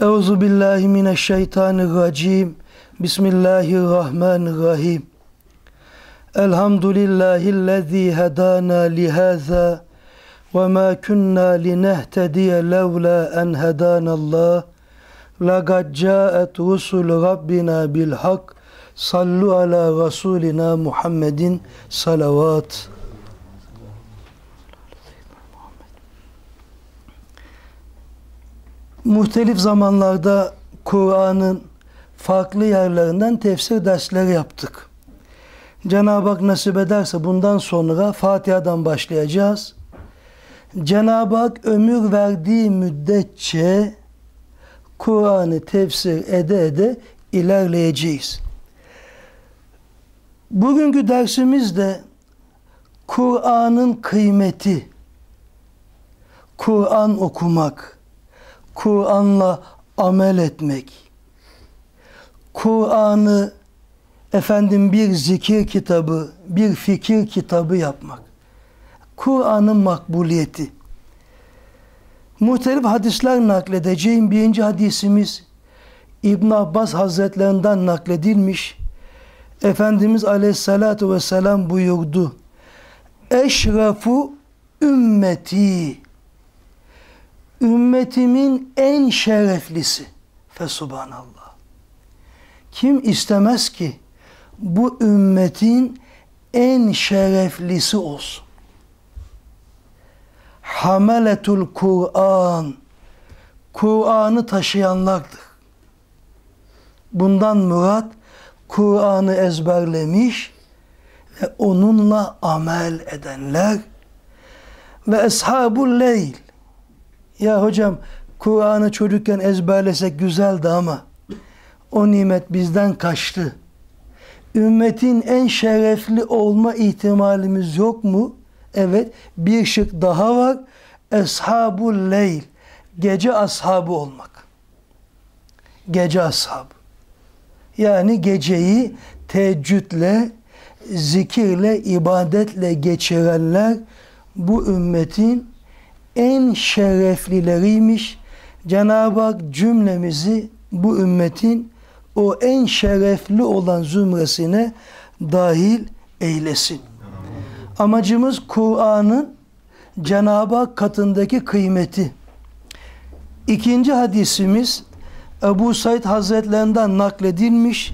Euzu billahi mineşşeytanirracim. Bismillahirrahmanirrahim. Elhamdülillahi'llezî hedâna lihâzâ ve mâ kunnâ linehtediye levlâ en hedânallâh. Laqad câet rusul rabbina bil hak. Sallu ala rasulina Muhammedin salavat. muhtelif zamanlarda Kur'an'ın farklı yerlerinden tefsir dersleri yaptık. Cenab-ı Hak nasip ederse bundan sonra Fatiha'dan başlayacağız. Cenab-ı Hak ömür verdiği müddetçe Kur'an'ı tefsir ede ede ilerleyeceğiz. Bugünkü dersimiz de Kur'an'ın kıymeti, Kur'an okumak, Kur'an'la amel etmek, Kur'an'ı efendim bir zikir kitabı, bir fikir kitabı yapmak, Kur'an'ın makbuliyeti. Muhtelif hadisler nakledeceğim. Birinci hadisimiz İbn Abbas Hazretlerinden nakledilmiş. Efendimiz Aleyhisselatü Vesselam buyurdu. Eşrafu ümmeti ümmetimin en şereflisi. Fesubhanallah. Kim istemez ki bu ümmetin en şereflisi olsun. Hameletul Kur'an. Kur'an'ı taşıyanlardır. Bundan murat Kur'an'ı ezberlemiş ve onunla amel edenler ve eshabul leyl ya hocam Kur'an'ı çocukken ezberlesek güzeldi ama o nimet bizden kaçtı. Ümmetin en şerefli olma ihtimalimiz yok mu? Evet bir şık daha var. Eshabul leyl. Gece ashabı olmak. Gece ashabı. Yani geceyi teheccüdle, zikirle, ibadetle geçirenler bu ümmetin en şereflileriymiş. Cenab-ı Hak cümlemizi bu ümmetin o en şerefli olan zümresine dahil eylesin. Amacımız Kur'an'ın Cenab-ı Hak katındaki kıymeti. İkinci hadisimiz Ebu Said Hazretlerinden nakledilmiş.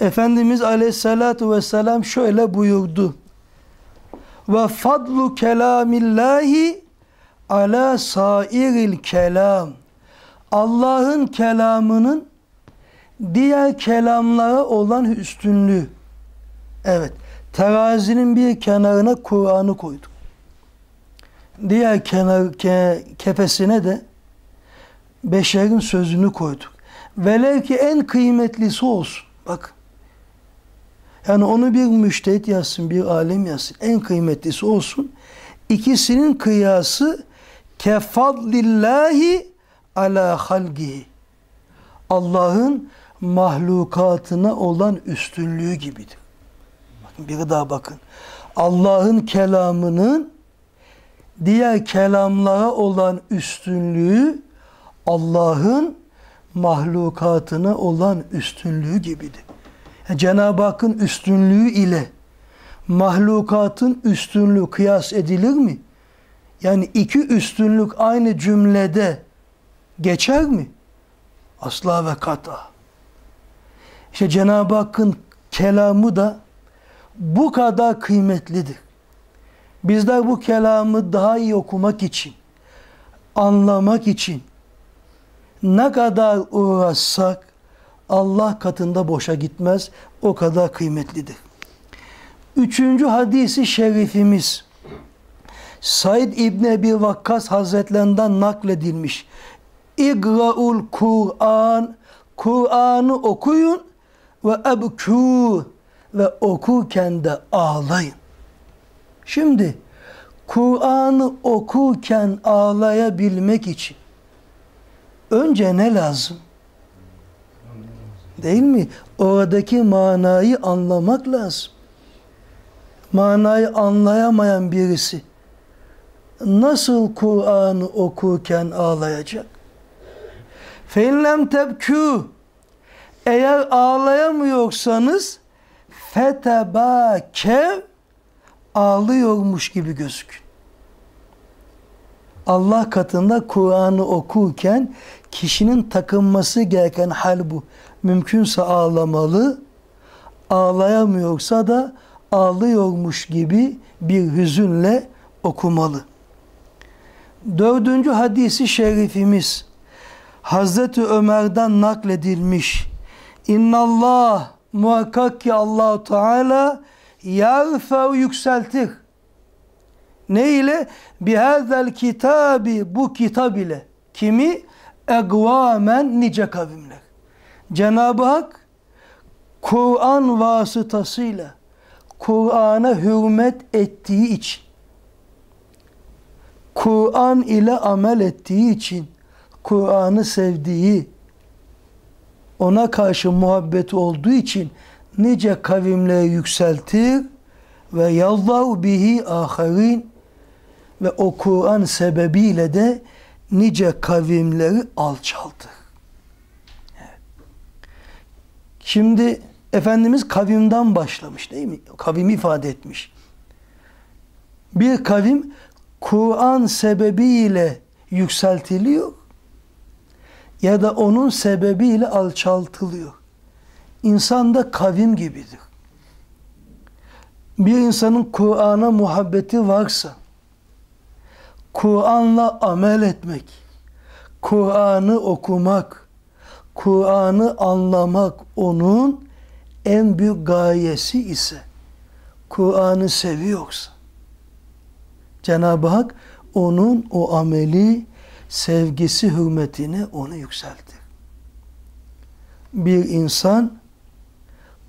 Efendimiz Aleyhisselatü vesselam şöyle buyurdu. Ve fadlu kelamillahi ala sairil kelam Allah'ın kelamının diğer kelamlara olan üstünlüğü. Evet, terazinin bir kenarına Kur'an'ı koyduk. Diğer kenar ke, kefesine de beşerin sözünü koyduk. Velev ki en kıymetlisi olsun. Bak. Yani onu bir müştehit yazsın, bir alim yazsın. En kıymetlisi olsun. İkisinin kıyası kefadlillahi ala halgihi. Allah'ın mahlukatına olan üstünlüğü gibidir. Bakın bir daha bakın. Allah'ın kelamının diğer kelamlara olan üstünlüğü Allah'ın mahlukatına olan üstünlüğü gibidir. Yani Cenab-ı Hakk'ın üstünlüğü ile mahlukatın üstünlüğü kıyas edilir mi? Yani iki üstünlük aynı cümlede geçer mi? Asla ve kata. İşte Cenab-ı Hakk'ın kelamı da bu kadar kıymetlidir. Bizler bu kelamı daha iyi okumak için, anlamak için ne kadar uğraşsak Allah katında boşa gitmez. O kadar kıymetlidir. Üçüncü hadisi şerifimiz. Said İbni Ebi Vakkas Hazretlerinden nakledilmiş. İgra'ul Kur'an, Kur'an'ı okuyun ve ebkû ve okurken de ağlayın. Şimdi Kur'an'ı okurken ağlayabilmek için önce ne lazım? Değil mi? Oradaki manayı anlamak lazım. Manayı anlayamayan birisi nasıl Kur'an okurken ağlayacak? Feinlem tebkü eğer ağlayamıyorsanız fetebâkev ağlıyormuş gibi gözükün. Allah katında Kur'an'ı okurken kişinin takınması gereken hal bu. Mümkünse ağlamalı, ağlayamıyorsa da ağlıyormuş gibi bir hüzünle okumalı. Dördüncü hadisi şerifimiz Hazreti Ömer'den nakledilmiş. İnnallah muhakkak ki Allahu Teala yerfeu yükseltir. Ne ile? Bihazel kitabi bu kitab ile. Kimi? Egvamen nice kavimler. Cenab-ı Hak Kur'an vasıtasıyla Kur'an'a hürmet ettiği için Kur'an ile amel ettiği için, Kur'an'ı sevdiği, ona karşı muhabbeti olduğu için nice kavimleri yükseltir ve yallahu bihi aharin ve o Kur'an sebebiyle de nice kavimleri alçaltır. Evet. Şimdi Efendimiz kavimden başlamış değil mi? Kavim ifade etmiş. Bir kavim Kur'an sebebiyle yükseltiliyor ya da onun sebebiyle alçaltılıyor. İnsan da kavim gibidir. Bir insanın Kur'an'a muhabbeti varsa, Kur'an'la amel etmek, Kur'an'ı okumak, Kur'an'ı anlamak onun en büyük gayesi ise, Kur'an'ı seviyorsa, Cenab-ı Hak onun o ameli sevgisi hürmetine onu yükseltir. Bir insan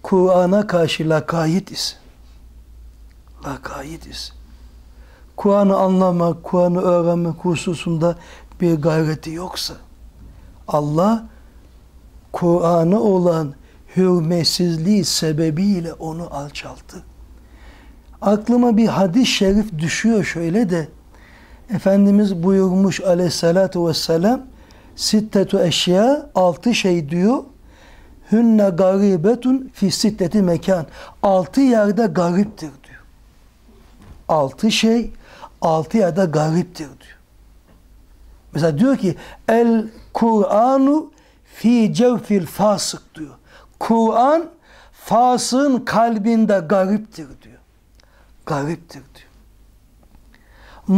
Kur'an'a karşı lakayit ise, lakayit ise, Kur'an'ı anlamak, Kur'an'ı öğrenmek hususunda bir gayreti yoksa, Allah Kur'an'a olan hürmetsizliği sebebiyle onu alçaltır aklıma bir hadis-i şerif düşüyor şöyle de Efendimiz buyurmuş aleyhissalatu vesselam sittetu eşya altı şey diyor hünne garibetun fi sitteti mekan altı yerde gariptir diyor. Altı şey altı yerde gariptir diyor. Mesela diyor ki el Kur'anu fi cevfil fasık diyor. Kur'an fasığın kalbinde gariptir diyor gariptir diyor.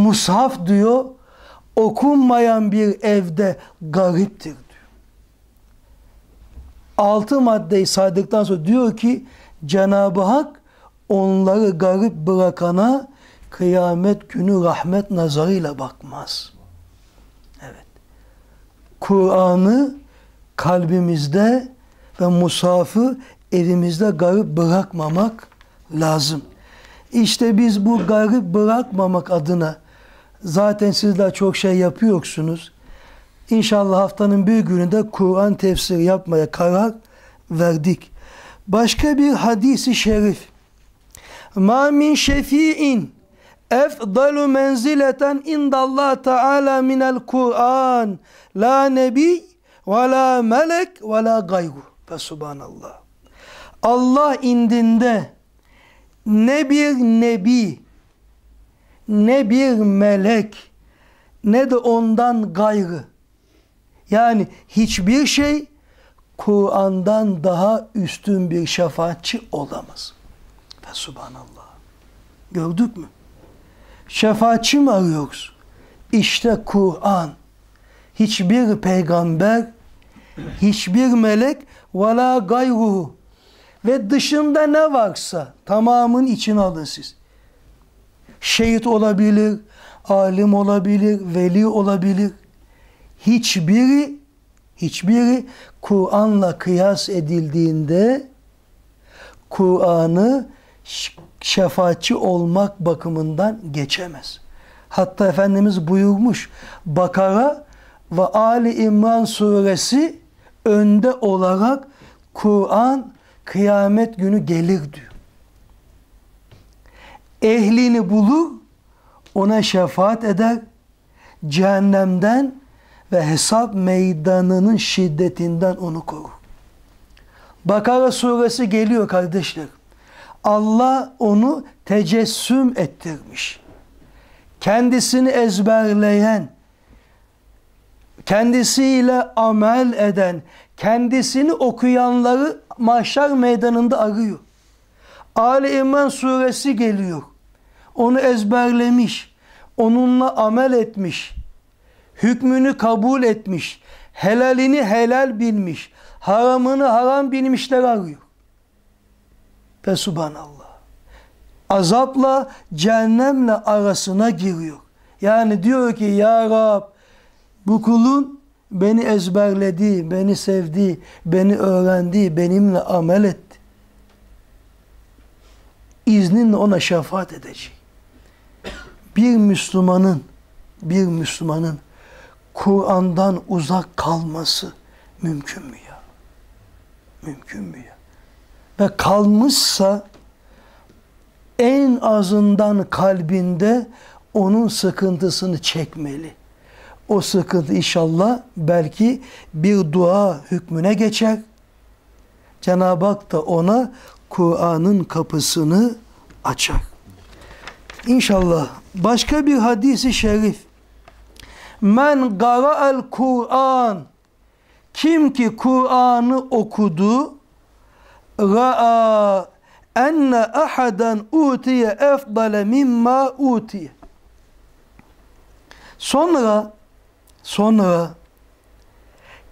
Musaf diyor okunmayan bir evde gariptir diyor. Altı maddeyi saydıktan sonra diyor ki Cenab-ı Hak onları garip bırakana kıyamet günü rahmet nazarıyla bakmaz. Evet. Kur'an'ı kalbimizde ve musafı elimizde garip bırakmamak lazım. İşte biz bu garip bırakmamak adına zaten sizler çok şey yapıyorsunuz. İnşallah haftanın bir gününde Kur'an tefsiri yapmaya karar verdik. Başka bir hadisi şerif. Ma min şefi'in efdalu menzileten indallah teala minel Kur'an la nebi ve la melek ve la gayru. Ve subhanallah. Allah indinde ne bir nebi, ne bir melek, ne de ondan gayrı. Yani hiçbir şey Kur'an'dan daha üstün bir şefaatçi olamaz. Ve subhanallah. Gördük mü? Şefaatçi mi arıyoruz? İşte Kur'an. Hiçbir peygamber, hiçbir melek ve la gayruhu ve dışında ne varsa tamamın içine alın siz. Şehit olabilir, alim olabilir, veli olabilir. Hiçbiri, hiçbiri Kur'an'la kıyas edildiğinde Kur'an'ı şefaatçi olmak bakımından geçemez. Hatta Efendimiz buyurmuş Bakara ve Ali İmran suresi önde olarak Kur'an kıyamet günü gelir diyor. Ehlini bulur, ona şefaat eder, cehennemden ve hesap meydanının şiddetinden onu korur. Bakara suresi geliyor kardeşler. Allah onu tecessüm ettirmiş. Kendisini ezberleyen, kendisiyle amel eden, kendisini okuyanları mahşer meydanında arıyor. Ali İmran suresi geliyor. Onu ezberlemiş, onunla amel etmiş, hükmünü kabul etmiş, helalini helal bilmiş, haramını haram bilmişler arıyor. Ve subhanallah. Azapla cehennemle arasına giriyor. Yani diyor ki ya Rab bu kulun beni ezberledi, beni sevdi, beni öğrendi, benimle amel etti. İzninle ona şefaat edecek. Bir Müslümanın, bir Müslümanın Kur'an'dan uzak kalması mümkün mü ya? Mümkün mü ya? Ve kalmışsa en azından kalbinde onun sıkıntısını çekmeli o sıkıntı inşallah belki bir dua hükmüne geçer. Cenab-ı Hak da ona Kur'an'ın kapısını açar. İnşallah başka bir hadisi şerif. Men gara'el Kur'an kim ki Kur'an'ı okudu ra'a enne ahadan utiye efdale mimma utiye. Sonra Sonu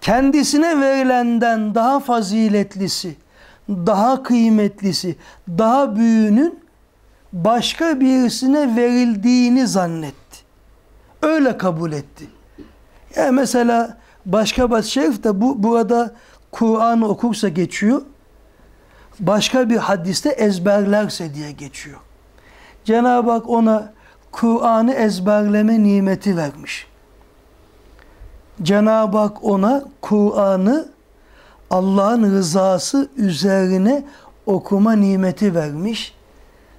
kendisine verilenden daha faziletlisi, daha kıymetlisi, daha büyüğünün başka birisine verildiğini zannetti. Öyle kabul etti. Ya yani mesela başka bir şerif de bu, burada Kur'an okursa geçiyor. Başka bir hadiste ezberlerse diye geçiyor. Cenab-ı Hak ona Kur'an'ı ezberleme nimeti vermiş. Cenab-ı Hak ona Kur'an'ı Allah'ın rızası üzerine okuma nimeti vermiş.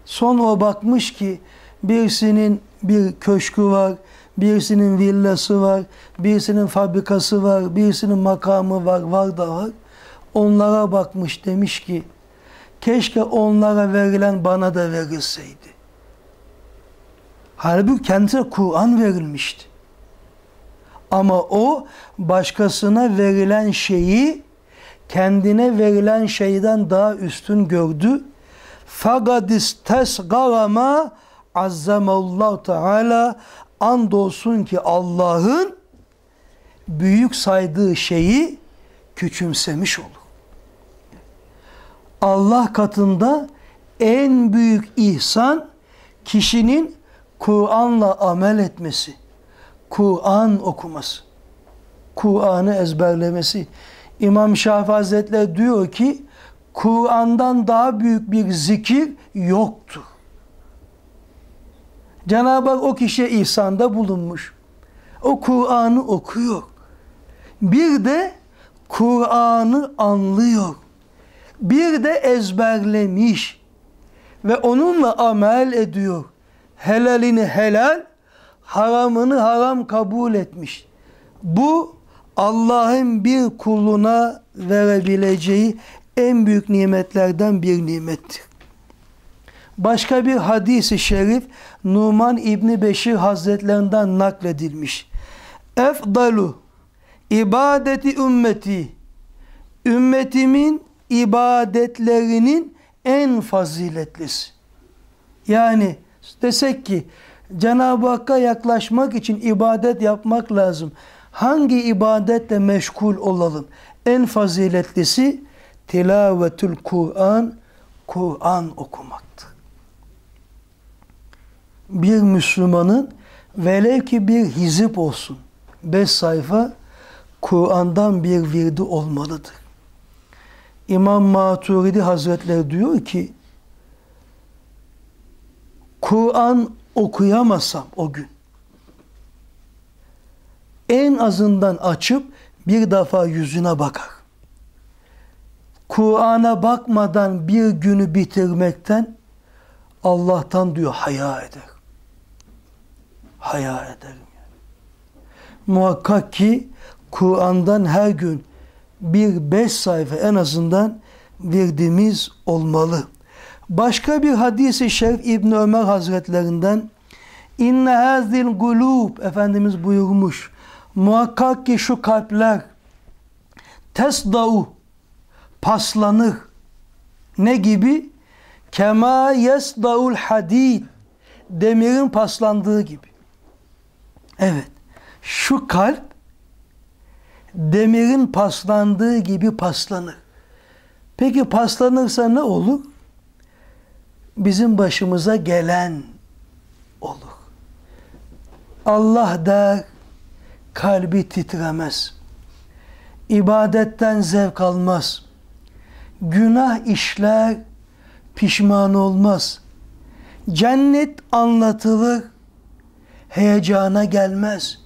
Son o bakmış ki birisinin bir köşkü var, birisinin villası var, birisinin fabrikası var, birisinin makamı var, var da var. Onlara bakmış demiş ki keşke onlara verilen bana da verilseydi. Halbuki kendisine Kur'an verilmişti. Ama o başkasına verilen şeyi kendine verilen şeyden daha üstün gördü. Fakat istesgarama azzamallahu teala andolsun ki Allah'ın büyük saydığı şeyi küçümsemiş olur. Allah katında en büyük ihsan kişinin Kur'an'la amel etmesi. Kur'an okuması, Kur'an'ı ezberlemesi. İmam Şafii Hazretleri diyor ki, Kur'an'dan daha büyük bir zikir yoktur. Cenab-ı Hak o kişiye ihsanda bulunmuş. O Kur'an'ı okuyor. Bir de Kur'an'ı anlıyor. Bir de ezberlemiş ve onunla amel ediyor. Helalini helal, haramını haram kabul etmiş. Bu Allah'ın bir kuluna verebileceği en büyük nimetlerden bir nimettir. Başka bir hadisi şerif Numan İbni Beşir Hazretlerinden nakledilmiş. Efdalu ibadeti ümmeti ümmetimin ibadetlerinin en faziletlisi. Yani desek ki Cenab-ı Hakk'a yaklaşmak için ibadet yapmak lazım. Hangi ibadetle meşgul olalım? En faziletlisi tilavetül Kur'an, Kur'an okumaktı. Bir Müslümanın velev ki bir hizip olsun, beş sayfa Kur'an'dan bir virdi olmalıdır. İmam Maturidi Hazretleri diyor ki, Kur'an okuyamasam o gün en azından açıp bir defa yüzüne bakar. Kur'an'a bakmadan bir günü bitirmekten Allah'tan diyor haya eder. Haya ederim. Yani. Muhakkak ki Kur'an'dan her gün bir beş sayfa en azından verdiğimiz olmalı. Başka bir hadisi şerif İbn Ömer Hazretlerinden İnne hazil gulub Efendimiz buyurmuş. Muhakkak ki şu kalpler tesdau paslanır. Ne gibi? Kema yesdaul hadid demirin paslandığı gibi. Evet. Şu kalp demirin paslandığı gibi paslanır. Peki paslanırsa ne olur? bizim başımıza gelen olur. Allah da kalbi titremez. İbadetten zevk almaz. Günah işler, pişman olmaz. Cennet anlatılır, heyecana gelmez.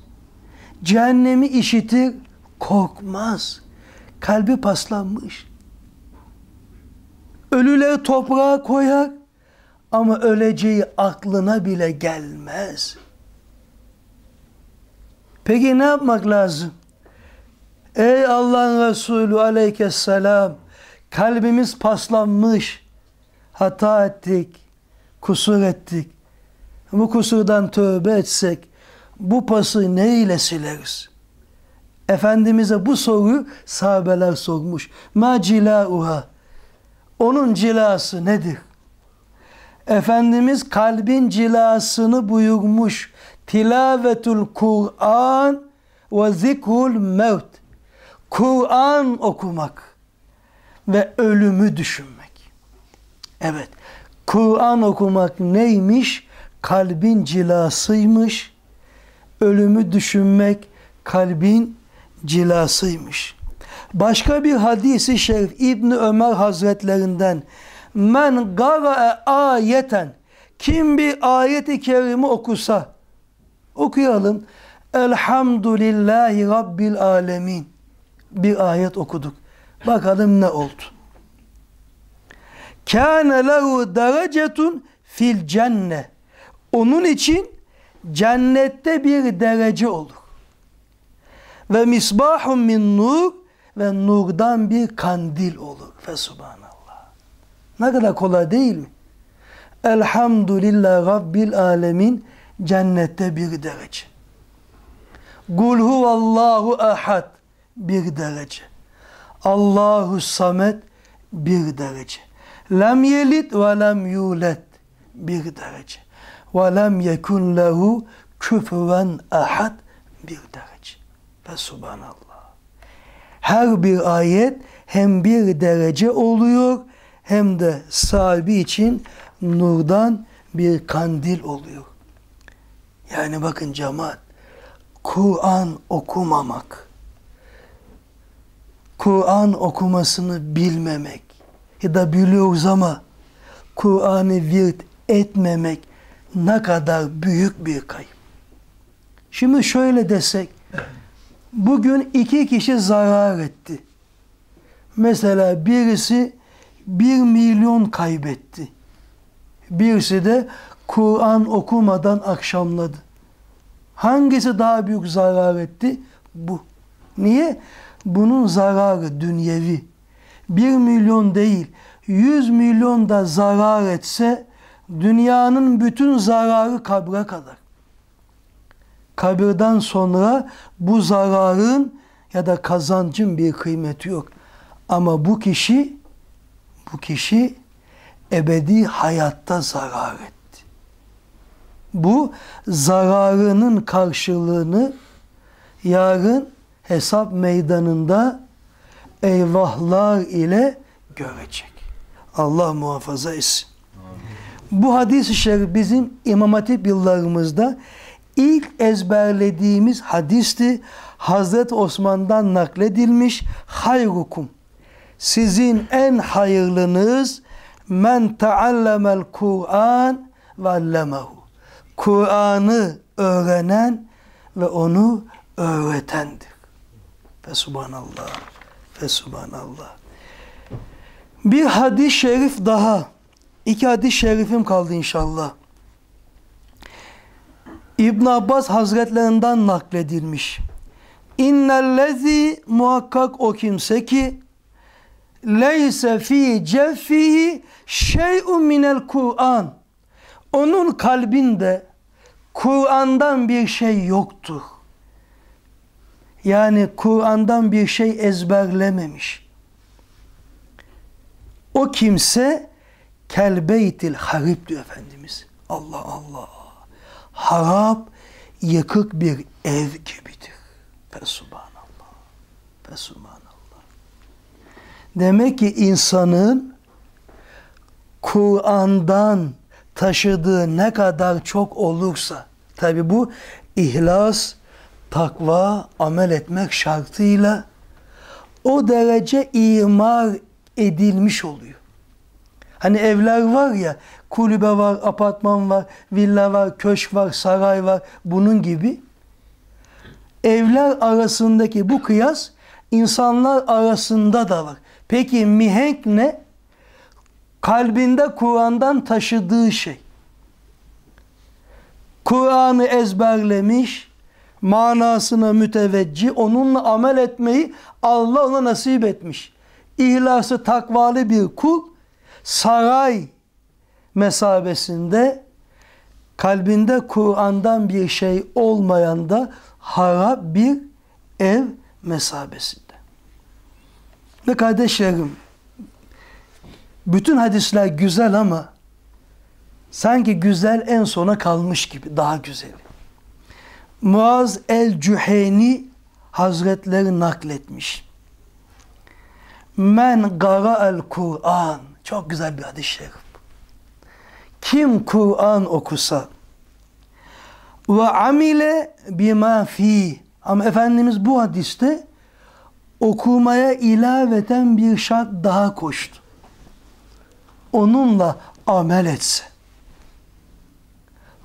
Cehennemi işitir, korkmaz. Kalbi paslanmış. Ölüleri toprağa koyar, ama öleceği aklına bile gelmez. Peki ne yapmak lazım? Ey Allah'ın Resulü aleyhisselam kalbimiz paslanmış. Hata ettik. Kusur ettik. Bu kusurdan tövbe etsek bu pası ne ile sileriz? Efendimiz'e bu soruyu sahabeler sormuş. Ma cilauha. Onun cilası nedir? Efendimiz kalbin cilasını buyurmuş. Tilavetul Kur'an ve zikul mevt. Kur'an okumak ve ölümü düşünmek. Evet, Kur'an okumak neymiş? Kalbin cilasıymış. Ölümü düşünmek kalbin cilasıymış. Başka bir hadisi şerif İbni Ömer Hazretlerinden Men gara'a ayeten kim bir ayeti kerime okusa okuyalım. Elhamdülillahi Rabbil alemin. Bir ayet okuduk. Bakalım ne oldu? Kâne lehu derecetun fil cenne. Onun için cennette bir derece olur. Ve misbahun min nur ve nurdan bir kandil olur. Ve subhanallah. Ne kadar kolay değil mi? Elhamdülillah Rabbil Alemin cennette bir derece. Kul huvallahu ahad bir derece. Allahu samet bir derece. Lem yelit ve lem yulet bir derece. Ve lem yekun lehu küfüven ahad bir derece. Ve subhanallah. Her bir ayet hem bir derece oluyor hem de sahibi için nurdan bir kandil oluyor. Yani bakın cemaat, Kur'an okumamak, Kur'an okumasını bilmemek ya da biliyoruz ama Kur'an'ı virt etmemek ne kadar büyük bir kayıp. Şimdi şöyle desek, bugün iki kişi zarar etti. Mesela birisi bir milyon kaybetti. Birisi de Kur'an okumadan akşamladı. Hangisi daha büyük zarar etti? Bu. Niye? Bunun zararı dünyevi. Bir milyon değil, yüz milyon da zarar etse dünyanın bütün zararı kabre kadar. Kabirden sonra bu zararın ya da kazancın bir kıymeti yok. Ama bu kişi bu kişi ebedi hayatta zarar etti. Bu zararının karşılığını yarın hesap meydanında eyvahlar ile görecek. Allah muhafaza etsin. Bu hadis-i şerif bizim İmam Hatip yıllarımızda ilk ezberlediğimiz hadisti. Hazret Osman'dan nakledilmiş hayrukum sizin en hayırlınız men taallemel Kur'an ve allemehu. Kur'an'ı öğrenen ve onu öğretendir. Ve subhanallah. Ve subhanallah. Bir hadis-i şerif daha. İki hadis-i şerifim kaldı inşallah. İbn Abbas Hazretlerinden nakledilmiş. İnnellezi muhakkak o kimse ki leyse fi ceffihi şey'un minel Kur'an. Onun kalbinde Kur'an'dan bir şey yoktu. Yani Kur'an'dan bir şey ezberlememiş. O kimse kelbeytil harip diyor Efendimiz. Allah Allah. Harap yıkık bir ev gibidir. Fesubhanallah. Fesubhanallah. Demek ki insanın Kur'an'dan taşıdığı ne kadar çok olursa, tabi bu ihlas, takva, amel etmek şartıyla o derece imar edilmiş oluyor. Hani evler var ya, kulübe var, apartman var, villa var, köşk var, saray var, bunun gibi. Evler arasındaki bu kıyas insanlar arasında da var. Peki mihenk ne? Kalbinde Kur'an'dan taşıdığı şey. Kur'an'ı ezberlemiş, manasına müteveccih, onunla amel etmeyi Allah ona nasip etmiş. İhlası takvalı bir kul, saray mesabesinde kalbinde Kur'an'dan bir şey olmayan da harap bir ev mesabesi. Ve kardeşlerim, bütün hadisler güzel ama sanki güzel en sona kalmış gibi daha güzel. Muaz el-Cüheyni Hazretleri nakletmiş. Men gara el Kur'an. Çok güzel bir hadis şerif. Kim Kur'an okusa ve amile bima fi. Ama Efendimiz bu hadiste okumaya ilaveten bir şart daha koştu. Onunla amel etse.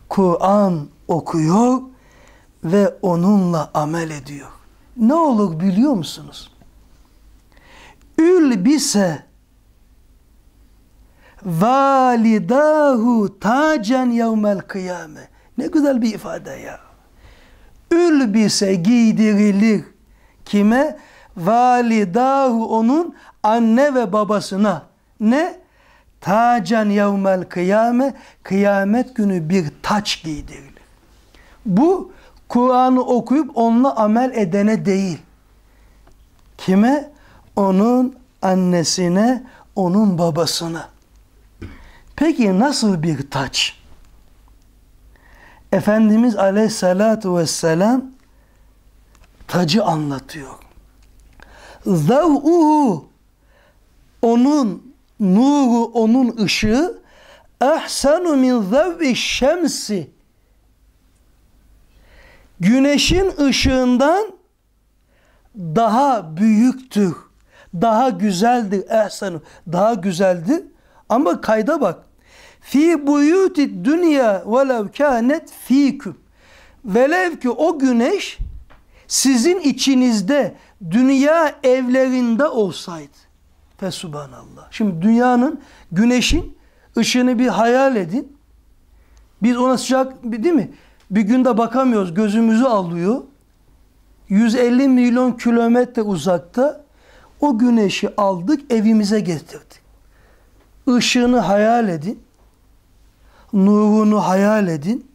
Kur'an okuyor ve onunla amel ediyor. Ne olur biliyor musunuz? Ülbise validahu tacen yevmel kıyame. Ne güzel bir ifade ya. Ülbise giydirilir. Kime? validahu onun anne ve babasına ne? Tacan yevmel kıyame kıyamet günü bir taç giydirilir. Bu Kur'an'ı okuyup onunla amel edene değil. Kime? Onun annesine, onun babasına. Peki nasıl bir taç? Efendimiz aleyhissalatu vesselam tacı anlatıyor zev'uhu onun nuru, onun ışığı ehsenu min zev'i şemsi güneşin ışığından daha büyüktür. Daha güzeldir ehsenu. Daha güzeldi. Ama kayda bak. Fi buyuti dünya velev kânet fîküm. Velev ki o güneş sizin içinizde dünya evlerinde olsaydı. Ve Şimdi dünyanın, güneşin ışığını bir hayal edin. Biz ona sıcak, değil mi? Bir günde bakamıyoruz, gözümüzü alıyor. 150 milyon kilometre uzakta o güneşi aldık, evimize getirdik. Işığını hayal edin. Nurunu hayal edin.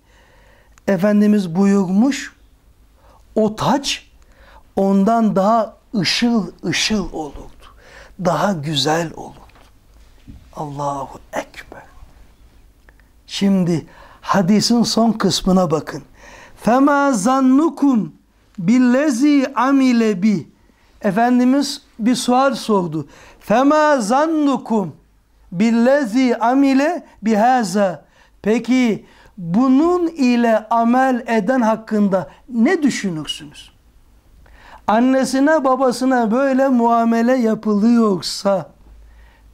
Efendimiz buyurmuş, o taç ondan daha ışıl ışıl olurdu. Daha güzel olurdu. Allahu Ekber. Şimdi hadisin son kısmına bakın. Fema zannukum billezi amile bi. Efendimiz bir sual sordu. Fema zannukum billezi amile bihaza. Peki bunun ile amel eden hakkında ne düşünürsünüz? annesine babasına böyle muamele yapılıyorsa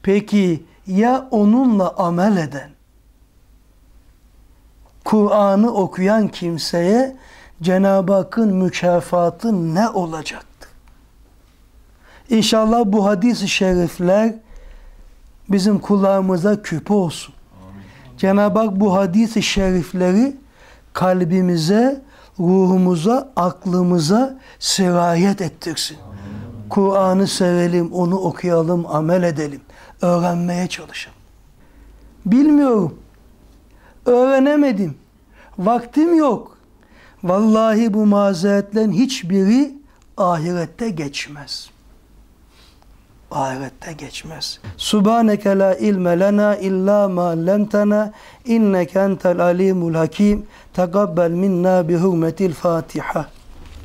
peki ya onunla amel eden Kur'an'ı okuyan kimseye Cenab-ı Hakk'ın mükafatı ne olacaktı? İnşallah bu hadis-i şerifler bizim kulağımıza küpe olsun. Cenab-ı Hak bu hadis-i şerifleri kalbimize, ruhumuza, aklımıza sirayet ettirsin. Kur'an'ı sevelim, onu okuyalım, amel edelim. Öğrenmeye çalışalım. Bilmiyorum. Öğrenemedim. Vaktim yok. Vallahi bu mazeretlerin hiçbiri ahirette geçmez.'' ahirette geçmez. Subhaneke la ilme lena illa ma lemtena inneke entel alimul hakim tegabbel minna bihurmetil Fatiha.